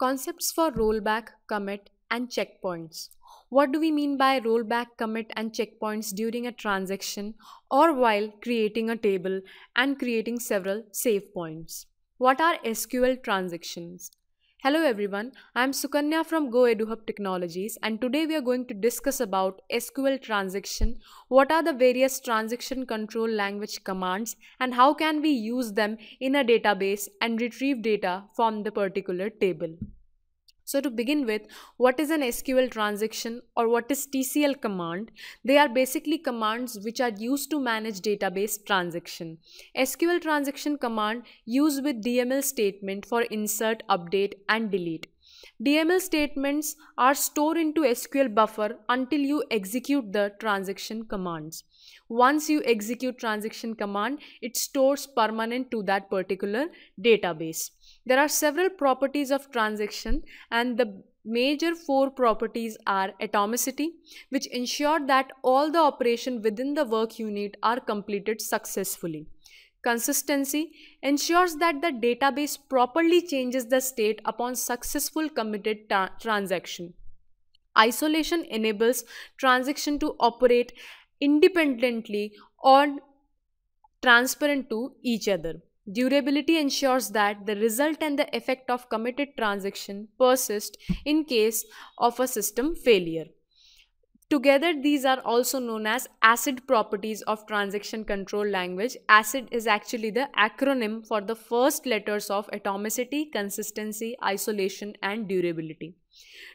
Concepts for rollback, commit, and checkpoints. What do we mean by rollback, commit, and checkpoints during a transaction or while creating a table and creating several save points? What are SQL transactions? Hello everyone, I am Sukanya from GoEduHub Technologies and today we are going to discuss about SQL transaction, what are the various transaction control language commands and how can we use them in a database and retrieve data from the particular table. So to begin with, what is an SQL transaction or what is TCL command? They are basically commands which are used to manage database transaction. SQL transaction command used with DML statement for insert, update and delete. DML statements are stored into SQL buffer until you execute the transaction commands. Once you execute transaction command, it stores permanent to that particular database. There are several properties of transaction and the major four properties are atomicity which ensure that all the operation within the work unit are completed successfully. Consistency ensures that the database properly changes the state upon successful committed tra transaction. Isolation enables transaction to operate independently or transparent to each other. Durability ensures that the result and the effect of committed transaction persist in case of a system failure. Together, these are also known as ACID properties of transaction control language. ACID is actually the acronym for the first letters of atomicity, consistency, isolation, and durability.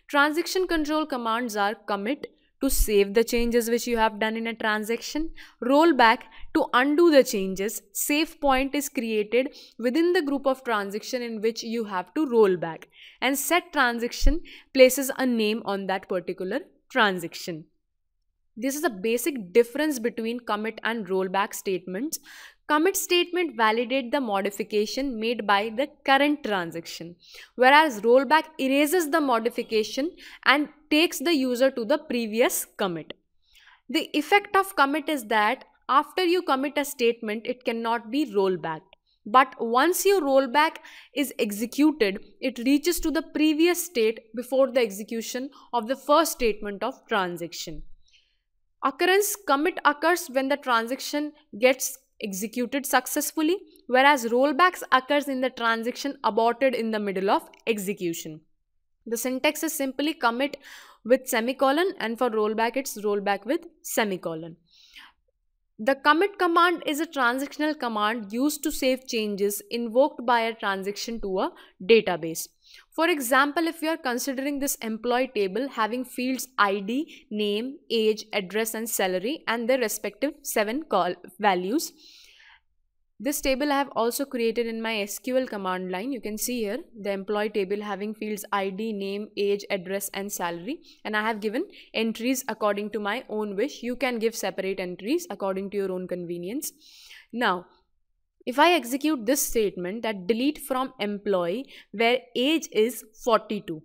Transaction control commands are commit, to save the changes which you have done in a transaction, rollback to undo the changes, save point is created within the group of transaction in which you have to roll back and set transaction places a name on that particular transaction. This is a basic difference between commit and rollback statements. Commit statement validate the modification made by the current transaction, whereas rollback erases the modification and takes the user to the previous commit. The effect of commit is that after you commit a statement, it cannot be back. But once your rollback is executed, it reaches to the previous state before the execution of the first statement of transaction. Occurrence commit occurs when the transaction gets executed successfully whereas rollbacks occurs in the transaction aborted in the middle of execution. The syntax is simply commit with semicolon and for rollback it's rollback with semicolon. The commit command is a transactional command used to save changes invoked by a transaction to a database. For example, if we are considering this employee table having fields ID, name, age, address and salary and their respective 7 call values, this table I have also created in my SQL command line. You can see here the employee table having fields ID, name, age, address and salary and I have given entries according to my own wish. You can give separate entries according to your own convenience. Now if I execute this statement that delete from employee where age is 42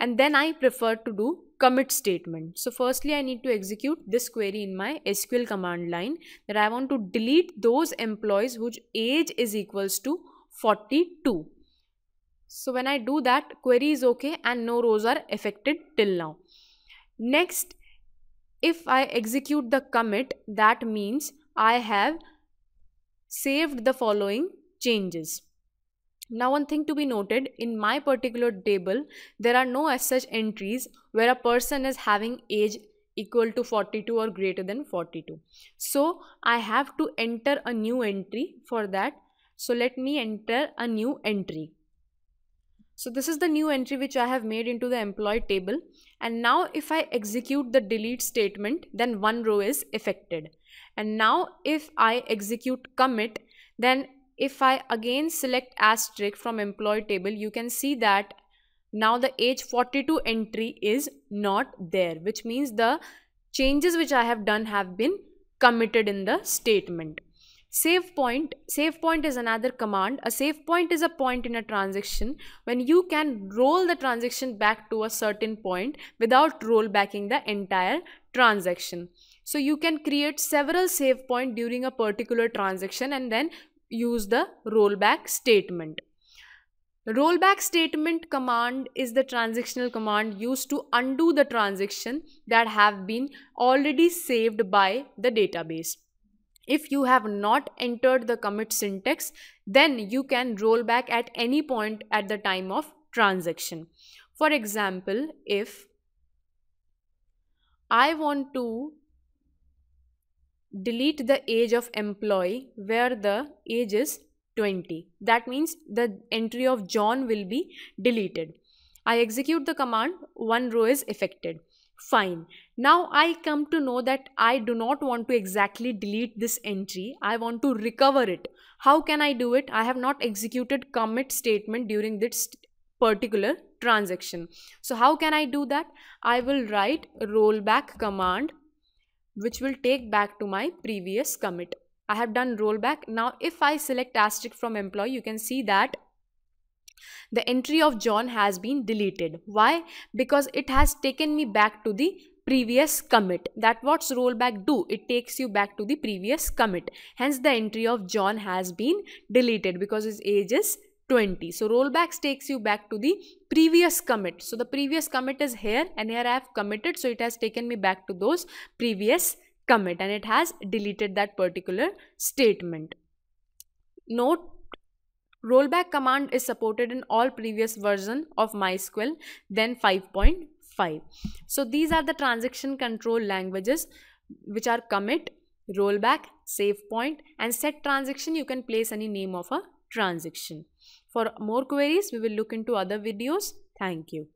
and then I prefer to do commit statement. So firstly, I need to execute this query in my SQL command line that I want to delete those employees whose age is equals to 42. So when I do that, query is okay and no rows are affected till now. Next, if I execute the commit, that means I have saved the following changes. Now one thing to be noted, in my particular table, there are no as such entries where a person is having age equal to 42 or greater than 42. So I have to enter a new entry for that. So let me enter a new entry. So this is the new entry which I have made into the employee table. And now if I execute the delete statement, then one row is affected. And now if I execute commit, then if I again select asterisk from employee table, you can see that now the age 42 entry is not there, which means the changes which I have done have been committed in the statement. Save point, save point is another command. A save point is a point in a transaction when you can roll the transaction back to a certain point without rollbacking the entire transaction. So you can create several save point during a particular transaction and then use the rollback statement. Rollback statement command is the transactional command used to undo the transaction that have been already saved by the database. If you have not entered the commit syntax, then you can roll back at any point at the time of transaction. For example, if I want to delete the age of employee where the age is 20. That means the entry of John will be deleted. I execute the command, one row is affected. Fine. Now I come to know that I do not want to exactly delete this entry. I want to recover it. How can I do it? I have not executed commit statement during this particular transaction. So how can I do that? I will write rollback command which will take back to my previous commit. I have done rollback. Now if I select asterisk from employee, you can see that the entry of John has been deleted. Why? Because it has taken me back to the previous commit. That what's rollback do? It takes you back to the previous commit. Hence the entry of John has been deleted because his age is 20. So rollbacks takes you back to the previous commit. So the previous commit is here and here I have committed. So it has taken me back to those previous commit and it has deleted that particular statement. Note rollback command is supported in all previous version of MySQL then 5.5. So these are the transaction control languages which are commit, rollback, save point and set transaction you can place any name of a transaction. For more queries, we will look into other videos. Thank you.